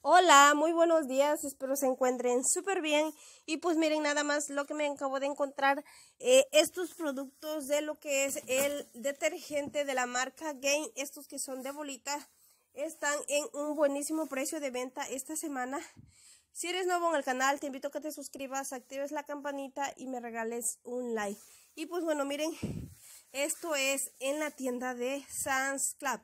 Hola, muy buenos días, espero se encuentren súper bien y pues miren nada más lo que me acabo de encontrar, eh, estos productos de lo que es el detergente de la marca Gain, estos que son de bolita, están en un buenísimo precio de venta esta semana. Si eres nuevo en el canal, te invito a que te suscribas, actives la campanita y me regales un like. Y pues bueno, miren, esto es en la tienda de Sans Club.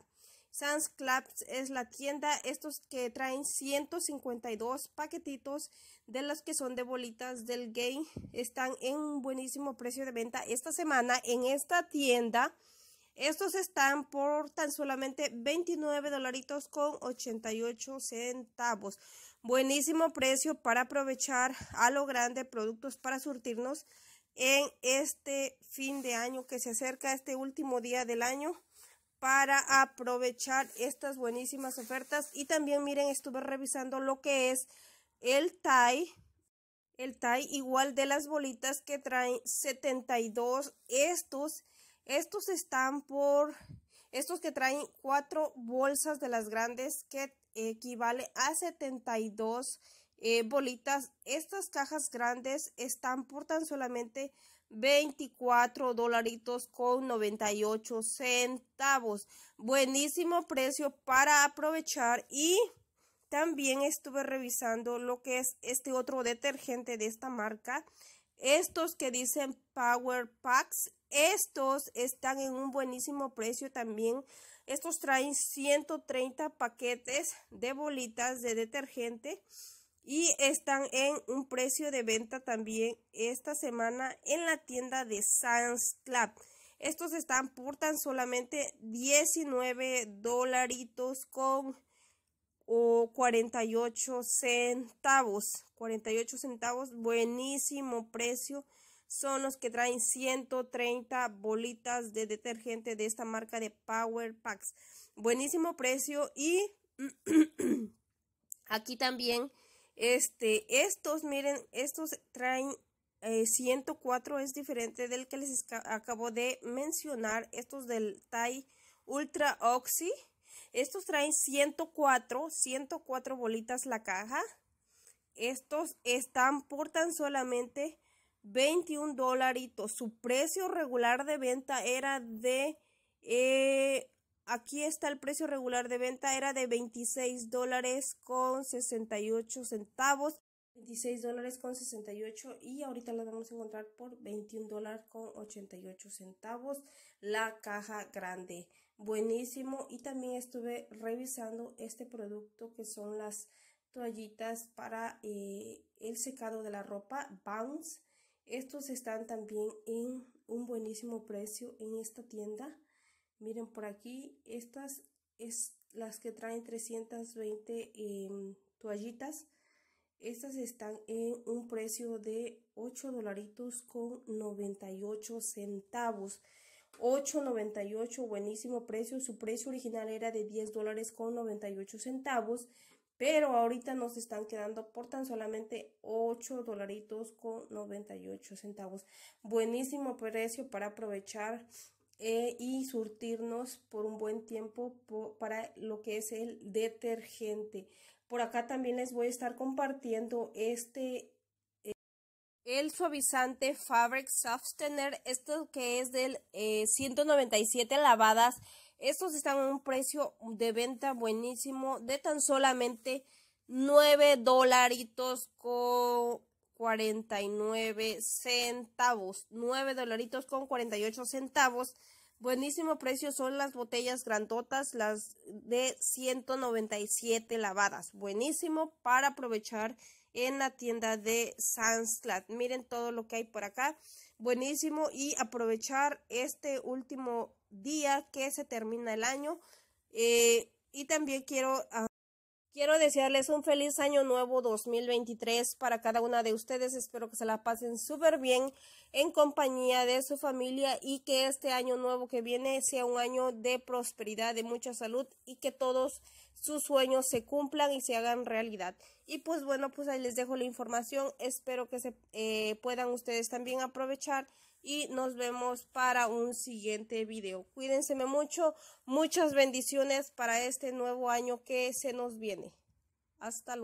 Sans Clubs es la tienda, estos que traen 152 paquetitos de los que son de bolitas del game, están en un buenísimo precio de venta esta semana en esta tienda. Estos están por tan solamente 29 dolaritos con 88 centavos. Buenísimo precio para aprovechar a lo grande productos para surtirnos en este fin de año que se acerca, este último día del año para aprovechar estas buenísimas ofertas. Y también, miren, estuve revisando lo que es el tie. El tie igual de las bolitas que traen 72. Estos, estos están por, estos que traen cuatro bolsas de las grandes que equivale a 72 eh, bolitas. Estas cajas grandes están por tan solamente 24 dolaritos con 98 centavos. Buenísimo precio para aprovechar y también estuve revisando lo que es este otro detergente de esta marca. Estos que dicen Power Packs, estos están en un buenísimo precio también. Estos traen 130 paquetes de bolitas de detergente y están en un precio de venta también esta semana en la tienda de San's Club. Estos están por tan solamente 19 dolaritos con o 48 centavos. 48 centavos, buenísimo precio. Son los que traen 130 bolitas de detergente de esta marca de Power Packs. Buenísimo precio y aquí también este, estos, miren, estos traen 104, eh, es diferente del que les acabo de mencionar, estos del Thai Ultra Oxy. Estos traen 104, 104 bolitas la caja. Estos están por tan solamente 21 dolaritos. Su precio regular de venta era de eh, aquí está el precio regular de venta, era de $26.68, dólares con y ahorita la vamos a encontrar por $21.88 con la caja grande buenísimo y también estuve revisando este producto que son las toallitas para eh, el secado de la ropa bounce estos están también en un buenísimo precio en esta tienda Miren por aquí, estas es las que traen 320 em, toallitas. Estas están en un precio de 8 dolaritos con 98 centavos. 8.98, buenísimo precio. Su precio original era de 10 dólares con 98 centavos. Pero ahorita nos están quedando por tan solamente 8 dolaritos con 98 centavos. Buenísimo precio para aprovechar eh, y surtirnos por un buen tiempo para lo que es el detergente. Por acá también les voy a estar compartiendo este eh, el suavizante Fabric Softener, esto que es del 197 eh, lavadas. Estos están a un precio de venta buenísimo de tan solamente 9 dolaritos con 49 centavos, 9 dolaritos con 48 centavos. Buenísimo precio son las botellas grandotas, las de 197 lavadas. Buenísimo para aprovechar en la tienda de sansclad Miren todo lo que hay por acá. Buenísimo y aprovechar este último día que se termina el año. Eh, y también quiero... Ah, Quiero desearles un feliz año nuevo 2023 para cada una de ustedes. Espero que se la pasen súper bien en compañía de su familia y que este año nuevo que viene sea un año de prosperidad, de mucha salud y que todos sus sueños se cumplan y se hagan realidad. Y pues bueno, pues ahí les dejo la información. Espero que se eh, puedan ustedes también aprovechar y nos vemos para un siguiente video. Cuídense mucho, muchas bendiciones para este nuevo año que se nos viene. Hasta luego.